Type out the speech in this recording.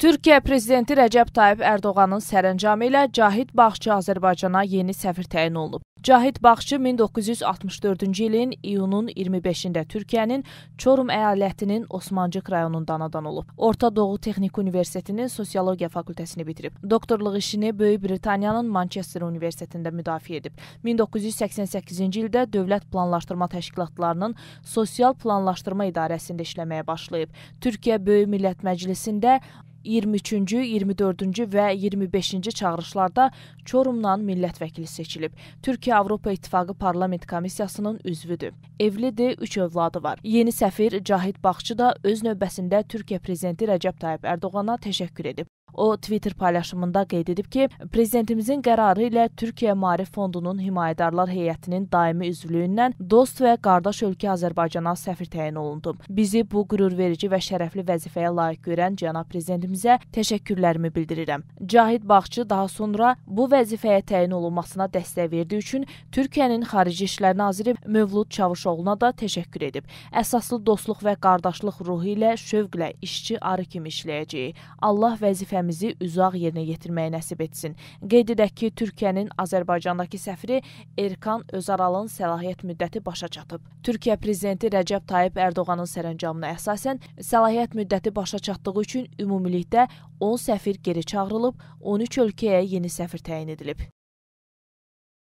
Türkiyə prezidenti Rəcəb Tayyib Ərdoğanın sərəncamı ilə Cahid Bağçı Azərbaycana yeni səfir təyin olunub. Cahid Bağçı 1964-cü ilin iyunun 25-də Türkiyənin Çorum əyalətinin Osmancıq rayonundan anadan olub. Orta Doğu Texniki Universitetinin Sosiologiya fakültəsini bitirib. Doktorluq işini Böyük Britaniyanın Manchester Universitetində müdafiə edib. 1988-ci ildə Dövlət Planlaşdırma Təşkilatlarının Sosial Planlaşdırma İdarəsində işləməyə başlayıb. Türkiyə Böyük Millət Məclisində 23-cü, 24-cü və 25-ci çağırışlarda Çorumdan millət vəkili seçilib. Türkiyə Avropa İttifaqı Parlament Komissiyasının üzvüdür. Evlidir, 3 övladı var. Yeni səfir Cahid Bağçı da öz növbəsində Türkiyə prezidenti Rəcəb Tayyib Ərdoğana təşəkkür edib. O Twitter paylaşımında qeyd edib ki, prezidentimizin qərarı ilə Türkiyə Maarif Fondunun himayədarlar heyətinin daimi üzvlüyündən dost və qardaş ölkə Azərbaycana səfir təyin olundu. Bizi bu qürurverici və şərəfli vəzifəyə layiq görən cənab prezidentimizə təşəkkürlərimi bildirirəm. Cahid Bağçı daha sonra bu vəzifəyə təyin olunmasına dəstək verdiyi üçün Türkiyənin Xarici İşlər naziri Mövlud Çavuşoğluna da təşəkkür edib. Əsaslı dostluq və qardaşlıq ruhu ilə şövqlə işçi arı kimi işləyəcəyik. Allah vəzifə ölkəmizi uzaq yerinə yetirməyi nəsib etsin. Qeyd edək ki, Türkiyənin Azərbaycandakı səfiri Erkan Özaralın səlahiyyət müddəti başa çatıb. Türkiyə prezidenti Rəcəb Tayyib Ərdoğanın sərəncamına əsasən səlahiyyət müddəti başa çatdığı üçün ümumilikdə 10 səfir geri çağırılıb, 13 ölkəyə yeni səfir təyin edilib.